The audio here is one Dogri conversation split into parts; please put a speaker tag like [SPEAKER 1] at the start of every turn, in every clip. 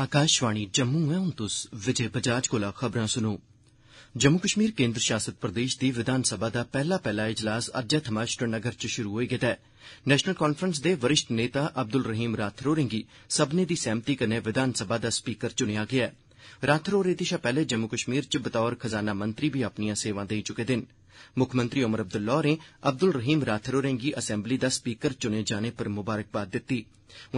[SPEAKER 1] आकाशवाणी जम्मू ऐ हून तुस विजय बजाज कोला खबरां सुनो जम्मू कश्मीर केन्द्र शासित प्रदेश दी विधानसभा दा पहला पहला इजलास अज्जै थमां श्रीनगर च शुरु होई गेदा ऐ नैशनल कांफ्रेंस दे वरिष्ठ नेता अब्दुल रहीम राथर होरें'गी सब्मनें दी सहमति कन्नै विधानसभा दा स्पीकर चुनेआ गेआ ऐ राथर होर एह्दे शा पैह्ले जम्मू कश्मीर च बतौर खजाना मंत्री बी अपनिआं सेवां देई चुके दे हे मुक्खमंत्री ओमर अब्दुल्ला होरें अब्दुल रहीम राथर होरें'गी असैंबली दा स्पीकर चुने जाने पर मुबारकबाद दित्ती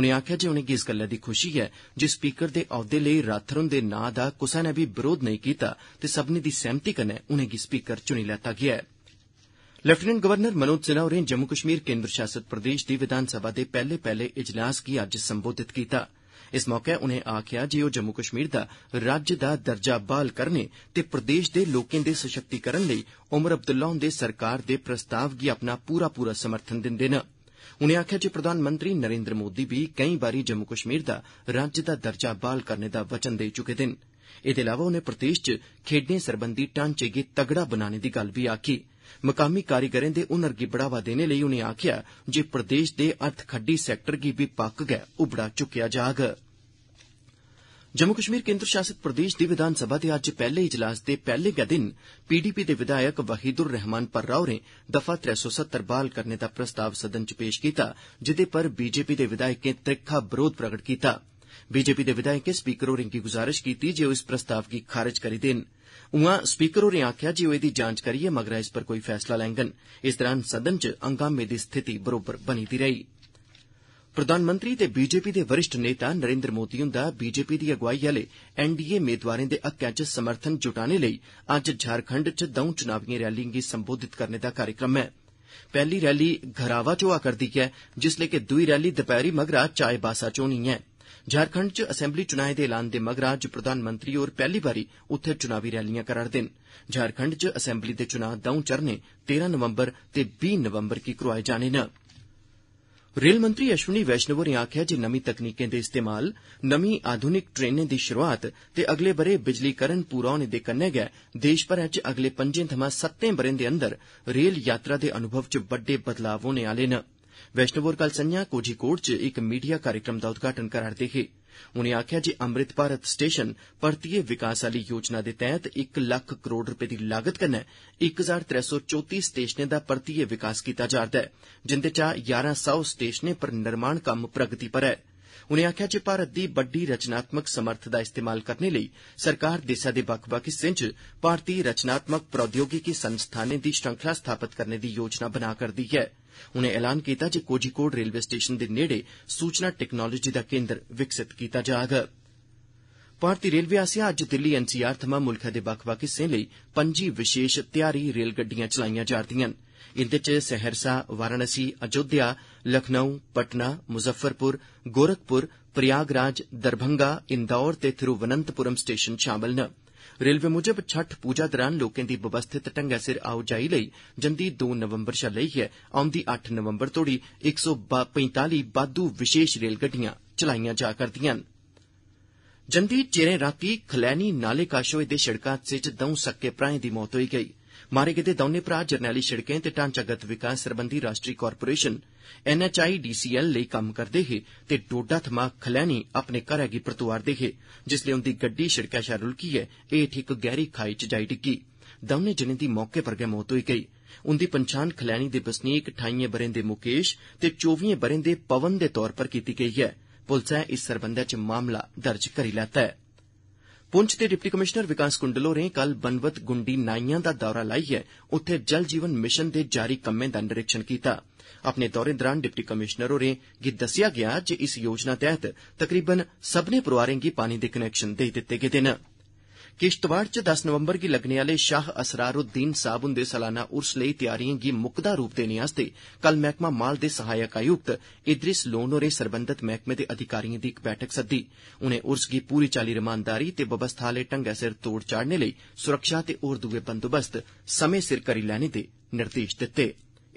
[SPEAKER 1] उनें आक्खेआ जे उनें'गी इस गल्लै दी खुशी ऐ जे स्पीकर दे औह्द्वे लेई राथर हुंदे नां दा कुसै नै बी विरोध नेई कीता ते सब्बने दी सैह्मति कन्नै उनेंगी स्पीकर चुनी लैता गेआ ऐ लेफ्टिनेंट गवर्नर मनोज सिन्हा होरें जम्मू कश्मीर केन्द्र शासत प्रदेश दी विधानसभा दे पैहले पैहले इजलास गी अज्ज संबोधित कीत्ता इस मौके उनें आक्खेआ जे ओ जम्मू कश्मीर दा राज्य दा दर्जा ब्हाल करने ते प्रदेश दे लोकें दे सशक्तिकरण लेई उमर अब्दुल्ला हुंदे सरकार दे प्रस्ताव गी अपना पूरा पूरा समर्थन दिंदे न उनें आक्खेआ जे प्रधानमंत्री नरेन्द्र मोदी बी केई बारी जम्मू कश्मीर दा राज्य दा दर्जा ब्हाल करने दा वचन देई चुके दे न एह्दे अलावा उनें प्रदेश च खेड्ढें सरबंधी ढांचे गी तगड़ा बनाने दी गल्ल बी आखी मकामी कारीगरें दे हुनर गी बढ़ावा देने लेई उनें आखेआ जे प्रदेश दे हत्थखड्डी सैक्टर गी बी पक्क गै उबड़ा चुक्केआ जाग जम्मू कश्मीर केन्द्र शासित प्रदेश दी विधानसभा दे अज्ज पैहले इजलास दे पैहले गै दिन पीडीपी दे विधायक वाहिद उर रहमान पर्रा होरें दफा त्रै सौ सत्तर ब्हाल करने दा प्रस्ताव सदन च पेश कीता जेहदे पर बीजेपी दे विधायकें त्रिक्खा बरोध प्रगट कीता बीजेपी दे विधायकें स्पीकर होरें'गी गुजारिश कीती जे ओह् इस प्रस्ताव गी खारिज करी देन आं स्पीकर होरें आक्खेआ जे ओह् एह्दी जांच करियै मगरा इस पर कोई फैसला लैंगन इस दौरान सदन च हंगामे दी स्थिति प्रधानमंत्री ते बीजेपी दे वरिष्ठ नेता नरेन्द्र मोदी हुंदा बीजेपी दी अगुवाई आहले एनडीए मेदवारें दे हक्कै च समर्थन जुटाने लेई अज्ज झारखंड च दौं चुनाविएं रैलिएं गी संबोधित करने दा कार्यक्रम ऐ पैहली रैली घरावा च होआ करदी ऐ जिसलै के दुई रैली दपैहरी मगरा चायबासा च होनी ऐं झारखंड च असैम्बली चुनाएं दे ऐलान दे मगरा अज्ज प्रधानमंत्री होर पैहली बारी उत्थे चुनावी रैलियां करा'रदे न असैम्बली दे चुनां दौं चरणें तेरां नवम्बर ते बी नवम्बर गी करोआए जाने न रेल मंत्री अश्विनी वैष्णव होरें आक्खेआ जे नमीं तकनीकें दे इस्तेमाल नमीं आधुनिक ट्रेनें दी शुरुआत ते अगले ब'रे बिजलीकरण पूरा होने दे कन्नै गै देश भरै च अगले पंजें थमां सत्तें ब'रे दे अंदर रेल यात्रा दे अनुभव च बड्डे बदलाव होने आहले नं वैष्णव होर कल संझा कोझिकोट च इक मीडिया कार्यक्रम दा उद्घाटन करा'रदे हे उनें आक्खेआ जे अमृत भारत स्टेशन परतियै विकास आहली योजना दे तैह्त इक लक्ख करोड़ रपे दी लागत कन्नै इक हजार त्रै सौ चौथी स्टेशनें दा परतियै विकास कीता जा'रदा ऐ जिंदे चा यारां सौ स्टेशनें पर निर्माण कम्म प्रगति करा उनें आक्खेआ जे भारत दी बड्डी रचनात्मक समर्थ दा इस्तेमाल करने लेई सरकार देसै दे बक्ख बक्ख हिस्सें च भारती रचनात्मक प्रौद्योगिकी संस्थानें दी श्रृंखला स्थापत करने दी योजना बना करदी ऐ जे कोजिकोट रेलवे स्टेशन दे नेड़े सूचना टेक्नोलोजी दा केन्द्र विकसित कीता जाग भारती रेलवे आसेआ अज्ज दिल्ली एनसीआर थमां मुल्खै दे बक्ख बक्ख हिस्सें लेई पंजी विशेष ध्यारी रेलगड्डियां चलाईयां जा'रदिआं न इंदे च सहरसा वाराणसी अयोध्या लखनऊ पटना मुजफ्फरपुर गोरखपुर प्रयागराज दरभंगा इंदौर ते थिरुवनंतपुरम स्टेशन शामल न रेलवे मूजब छठ पूजा दौरान लोकें दी व्यवस्थित ढंगै सिर आओजाई लेई जंदी दो नवम्बर शा लेइयै औंदी अट्ठ नवम्बर तोड़ी इक सौ पंताली बाद्दू विशेष रेलगड्डियां चलाईयां जा'रदिआं जंदी चिरें रातीं खलैनी नाले कश होए दे सिड़क हादसे च दौं सक्के भ्राएं दी मौत होई गेईं मारे गेदे भ्रा जरनैली सिड़कें ते ढांचागत विकास सरबंधी राष्ट्री कारपोरेशन एनएचआई डीसीएल लेई कम्म करदे हे ते डोडा थमां खलैनी अपने घरै गी परतोआ'रदे हे जिसलै उंदी गड्डी सिड़कै शा रूलकियै हेठ इक गैह्री खाई च जाई डिग्गी दौनें जनें दी मौके पर गै मौत होई गेई उंदी पंछान खलैनी दे बसनीक ठाईएं ब'रें दे मुकेश ते चौविएं ब'रें दे पवन दे तौर पर कीती गेई ऐ पुलसै इस सरबंधै च मामला दर्ज करी लैता ऐ पुंछ दे डिप्टी कमिशनर विकास कुंडल होरें कल बनवत गुंडी नाइयां दा दौरा लाइयै उत्थे जल जीवन मिशन दे जारी कम्में दा निरीक्षण कीता अपने दौरे दौरान डिप्टी कमिशनर होरें'गी दस्सेआ गेआ जे इस योजना तैह्त तकरीबन सब्मनें परोआरें गी पानी दे कनैक्शन देई दित्ते गेदे हे किश्तवाड़ च दस नवंबर गी लग्गने आहले शाह असरारुद्दीन साहब हुंदे सलाना उर्स लेई तैयारिएं गी मुक्कदा रूप देने लेई कल मैह्कमा माल दे सहायक आयुक्त इद्रिस लोन होरें सरबंधत मैह्कमे दे अधिकारिएं दी इक बैठक सद्दी उनें उर्स गी पूरी चाल्ली रमानदारी ते बवस्था आहले ढंगै सिर तोड़ चाढ़ने लेई सुरक्षा ते होर दुए बंदोबस्त समें सिर करी लैने दे निर्देश दित्ते